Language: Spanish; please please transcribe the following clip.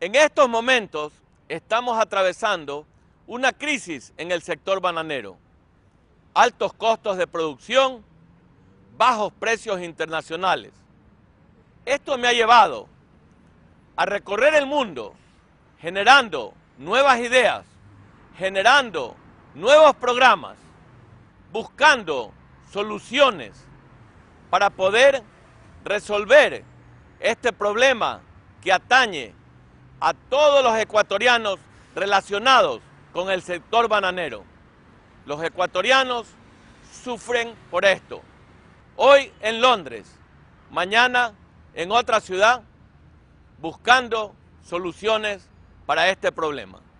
En estos momentos estamos atravesando una crisis en el sector bananero. Altos costos de producción, bajos precios internacionales. Esto me ha llevado a recorrer el mundo generando nuevas ideas, generando nuevos programas, buscando soluciones para poder resolver este problema que atañe a todos los ecuatorianos relacionados con el sector bananero. Los ecuatorianos sufren por esto. Hoy en Londres, mañana en otra ciudad, buscando soluciones para este problema.